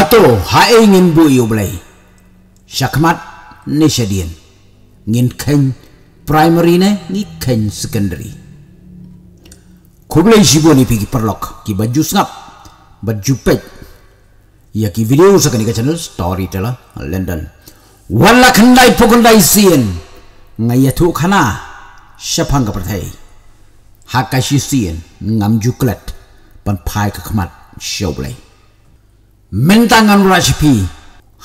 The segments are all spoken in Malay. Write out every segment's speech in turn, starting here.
Atau, hae ingin bui iyo Syakmat ni syadien. Ngin keng primary ne ni keng secondary. Kublay shibu ni pergi perlok ki baju snap, baju pek. Ia ya ki video sakani ka channel Storyteller lah, London. Wala kandai pokandai siyen. Ngaya tu kana syapang ka perthai. Hakashi siyen ngam juklat. Pan pai ka kemat syau mentangan rasipi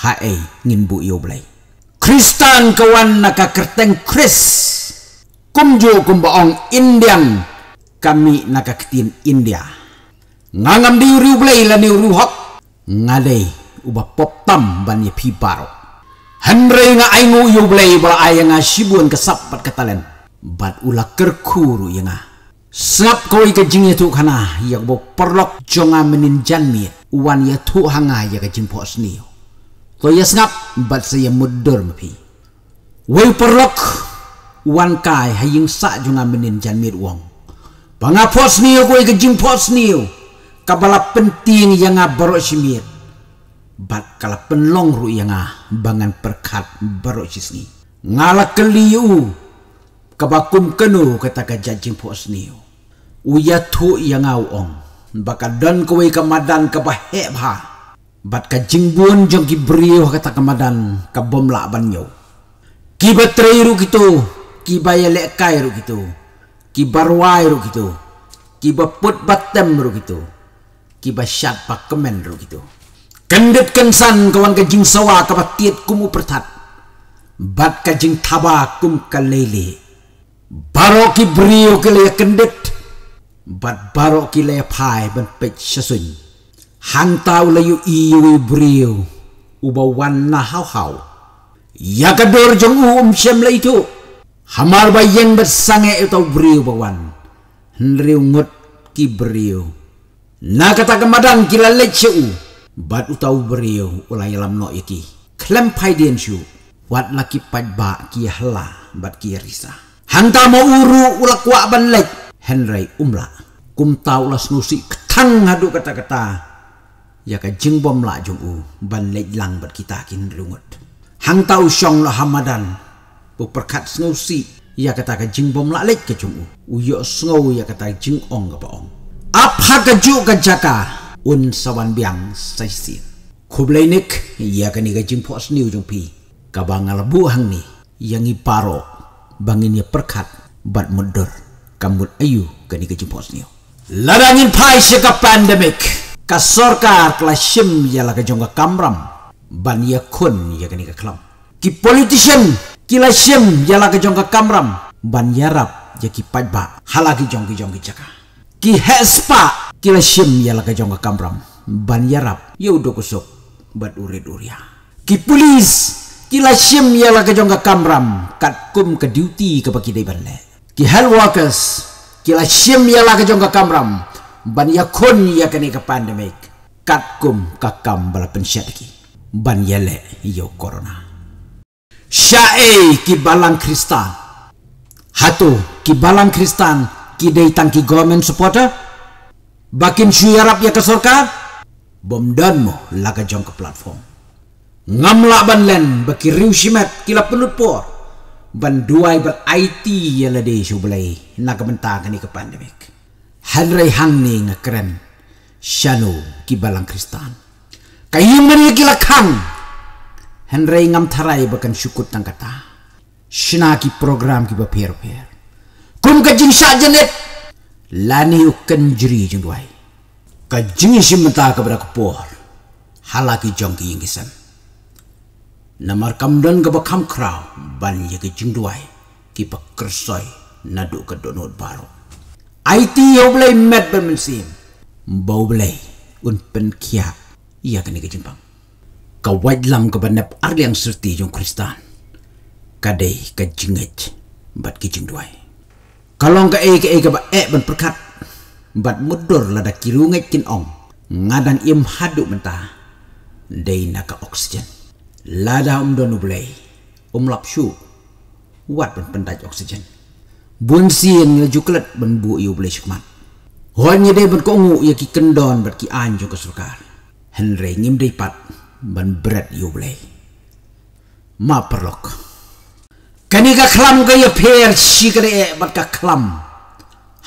hae ngin bu yo blai kristan kawan naka kerteng kris kumjo kumbaong indian kami naka ketin india ngangam di uru blai la ni uru hok uba pop tam ban pi paro Henry nga aingu yo blai ba ayang a sibuan ke sapat ke bat ula kerkuru yang a Sap kau ke jingnya tu kana yang bo perlok jonga meninjan janmiet wan ya thu hanga ya ke jimpo sni to ya snap bat se ya mudur mpi wei perlok wan kai hayung sa junga menin jan mit wong banga pos niyo ko ke jimpo sni kabala penting yang baro simit bat kala penlong ru yang bangan perkat baro sisni ngala keliu kabakum kenu kata ke jan jimpo sni Uyatu yang awong. ong baka don ko wai ka madan ka ba bat ka jingbun jong ki brio ka ta ka madan ka bom la ban yo ki ba treiru kitu ki ba yele kairu kitu ki barwai ru kitu ki ba batem ru kitu ki ba syat pak kemen ru kitu kendet kensan kawan ka jing sawa ka ba kumu pertat bat ka jing taba kum ka lele baro ki brio ke le kendet bat barok kile pai ban pet sesun hantau layu iwi brio uba wanna hau hau ya kedor jong um sem lai itu, hamar bayen bersange utau brio bawan hendri ngot ki brio na kata kemadan kila lecu bat utau brio ulai lam no iki klem pai dien syu wat laki pat ba ki hala bat ki risa hanta mau uru ulak wa ban lecu Henry Umla. Kum tau las nusi ketang hadu kata-kata. Ya ke jengbom la jungu ban lejlang berkita kin lungut. Hang tau syong lah hamadan. Bu perkat snusi ya kata ke jengbom la lej ke jungu. Uyok snow ya kata jeng ong ke baong. Apa ha keju ke jaka? Un sawan biang saisin. Kublai nik ya ke ni ke jengpok seni ujung pi. Kabangal buhang ni yang iparo banginnya perkat bat mudur kambut ayu ke ni kecil pos ni. Ladangin pai si ke pandemik. Kasorkar kelas sim jala la kejongga kamram. Ban ya kun ya ke ni ke kelam. Ki politician kila sim jala la kejongga kamram. Ban ya rap ya ki pajba halagi jonggi jonggi jaka. Ki hespa kila sim jala la kejongga kamram. Ban ya rap ya udah kusuk bat urid uria. Ki polis kila sim ya la kejongga kamram. Kat kum ke duty ke pakidai balai ki hel workers ki la shim ya la jonga kamram ban ya kon ya kani ka pandemic kat kum ka kam bala pensyat ki ban ya le yo corona Syae ki balang kristan hatu ki balang kristan ki dei tangki government supporter bakin shu ya rap ya ka sorka bom don mo la ka jonga platform ngamla ban len bakiriu shimet ki la penut por banduai bal IT yang lade show belai nak mentah kini ke pandemik. Hanrei hang ni ngakren shano ki balang kristan. Kayi mari ki lakhang. Hanrei ngam tharai bakan syukur tang kata. Shina ki program ki ba pher pher. Kum ka jing sha janet lani ukken jri jung duai. Ka jing shi mentah ka bra ku por. Halaki jong ki ingisan namar kamdan ga bakam kra ban ye ke jingduai ki pakersoi nadu ke donot baro it yo blai met ban men sim bau blai un pen kia ia ke ke jimpang ka wad lam ke banap ar serti jong kristan kadai ke jingej bat ke jingduai kalong ke ai ke ba e ban perkat bat mudur lada kirungai kin ong ngadan im haduk menta dei nak oksigen ลาดาอุมดอนุบเลยอุมลับชูวัดเป็นปันดัออกซิเจนบุญซีนเงจุกลัดเป็นบุยอุบเลชุกมันหอนยเดบันกงูยากิคันดอนบัดกิอันจงกสุการเฮนรงิมได้ปัดบันเบรดอุบเลยมาปรลกกันิกะคลัมกัยเพรชิกเรบัดกะคลัม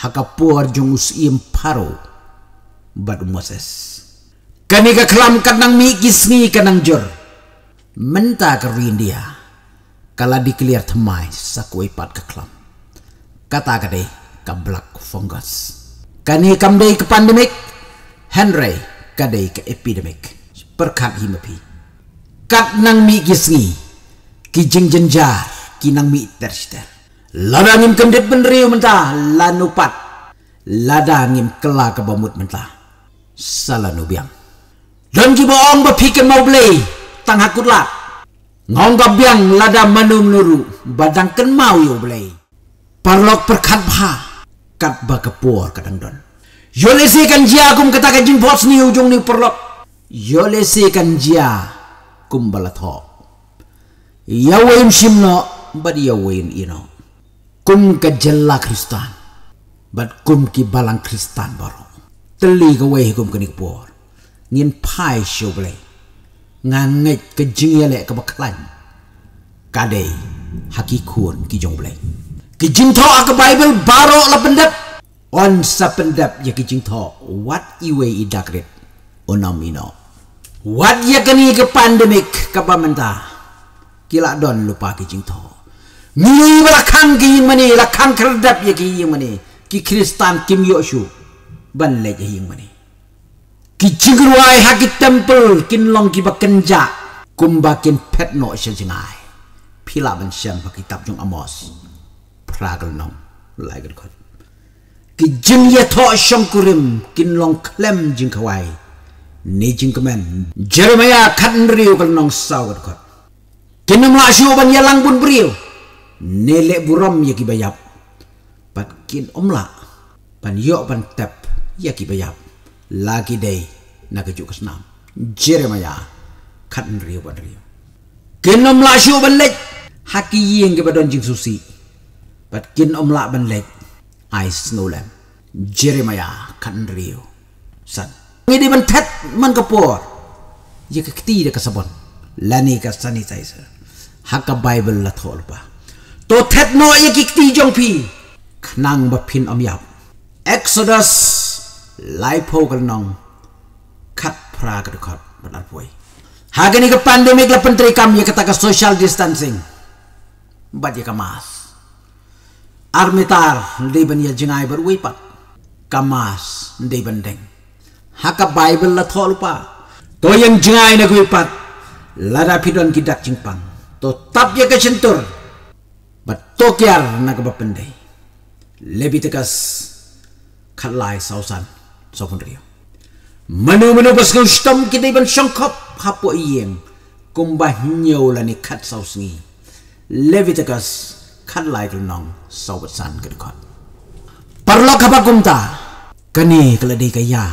ฮักกปัวจงุสอิมพารูบัดมอเซสกันิกะคลัมกันนังมีกิสงีกันนังจร์ menta ker India kala di temai sakui pat ke klam kata kade ka black fungus kani kam dei ke pandemic henry kade ke epidemic perkat himapi kat nang mi gisni ki jing jenjar ki nang mi terster lada ngim kam dit benri menta lanupat lada ngim kela ke bamut menta salanubiang dan jiba ong bapikin mau beli tang hakut lah. Ngong gabiang lada manu menuru badang ken mau yo belai. Parlok perkat bha kat ba kepuor kadang don. Yo lesi kan jia kum kata kajin bos ni ujung ni perlok. Yo lesi kan jia kum balat ho. Ya wain simno bad ya wain ino. Kum ke kajella kristan. Bad kum ki balang kristan baro. Teli ke wai hukum kenik puor. Ngin pai syo belai ngangit ke jelek ke bekalan kadai hakikun ki jong belai ki jing tho ke bible baro la pendap on sa pendap ya ki jing tho what i way i dakret onamino what ya kini ke pandemic ke pamenta kila don lupa ki jing tho ni rakan ki yin mani rakan kerdap ya ki yin mani ki kristan kim yo shu ban le ki mani Ki chigruai haki temple kin long ki bakenja kumba kin pet no shajingai. Pila ban shem haki tap jung amos. Pragal nom lagan kot. Ki jim ye to shankurim kin long klem jing kawai. Ni jing kemen. Jeremiah katan riu kal nong sawat kot. Kinam la shu ban ye lang bun briu. Nelek buram ya kibayap. Pat kin omla. Pan yok pan tep ya kibayap lagi day nak kejuk senam jere maya kat nriu ban riu kinom la syu ban lek haki yeng ke badon jing susi pat kin om la ban lek ai snow lam jere maya kat nriu san ngi di ban tet man ke por ye ke ti de kasabon lani ka sanitizer haka bible la thol pa to tet no ye ki ti jong pi knang ba pin om yap exodus lipo kelenong kat pra kedekot benar puai hagen ke pandemi ke lah penteri kami ye kata ke social distancing buat ye kemas armitar di ye jengai berwipat kemas di bendeng haka bible la thol pa to yang jengai ne kuipat lada pidon kidak jingpang to tap ye ke centur bat tokyar nak ke bapendei lebih tegas kalai sausan sopan riyo. Manu manu pas kau kita iban syangkap hapo iyang kumbah nyola ni kat saus ni. Leviticus kat lai tu sobat san kedekat. Perlu kapa kumta kani keladi kaya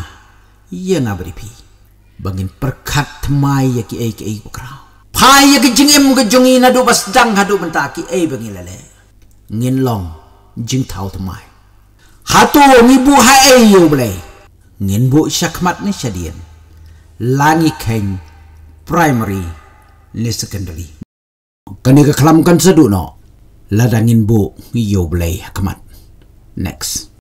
iya ngabri pi. Bangin perkat temai ya ki ai ki ai pokrau. Pai ya ki jing em ke jong ina pas dang hadu menta ki ai bangin lele. Ngin long jing tau temai. Hatu ngibu hai ai yo ngin bu syakmat ni syadien langi keng primary ni secondary kan ke kelamkan sedu no ladangin bu yo belai kemat next